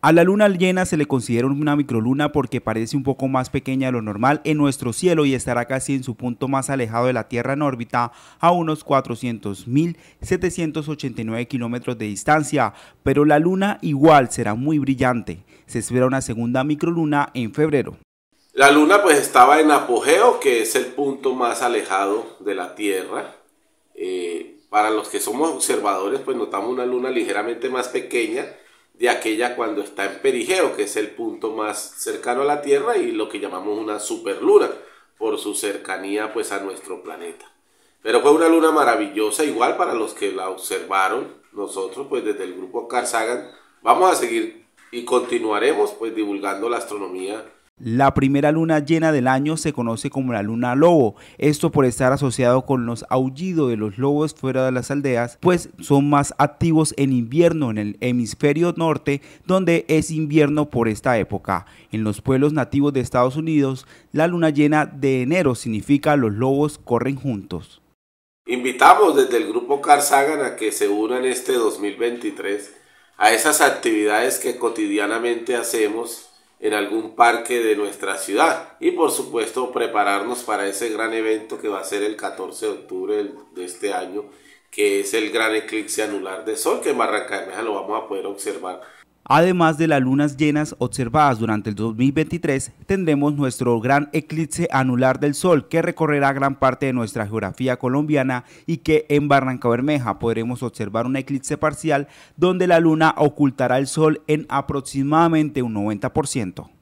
A la luna llena se le considera una microluna porque parece un poco más pequeña de lo normal en nuestro cielo y estará casi en su punto más alejado de la Tierra en órbita a unos 400.789 kilómetros de distancia, pero la luna igual será muy brillante. Se espera una segunda microluna en febrero. La luna pues estaba en apogeo, que es el punto más alejado de la Tierra. Eh, para los que somos observadores pues notamos una luna ligeramente más pequeña de aquella cuando está en perigeo, que es el punto más cercano a la Tierra y lo que llamamos una superluna por su cercanía pues a nuestro planeta. Pero fue una luna maravillosa igual para los que la observaron. Nosotros pues desde el grupo Carl vamos a seguir y continuaremos pues divulgando la astronomía la primera luna llena del año se conoce como la luna lobo, esto por estar asociado con los aullidos de los lobos fuera de las aldeas, pues son más activos en invierno en el hemisferio norte, donde es invierno por esta época. En los pueblos nativos de Estados Unidos, la luna llena de enero significa los lobos corren juntos. Invitamos desde el grupo Carzagan a que se unan este 2023 a esas actividades que cotidianamente hacemos en algún parque de nuestra ciudad y por supuesto prepararnos para ese gran evento que va a ser el 14 de octubre de este año que es el gran eclipse anular de sol que en Barranca lo vamos a poder observar Además de las lunas llenas observadas durante el 2023, tendremos nuestro gran eclipse anular del Sol que recorrerá gran parte de nuestra geografía colombiana y que en Barranca Bermeja podremos observar un eclipse parcial donde la luna ocultará el Sol en aproximadamente un 90%.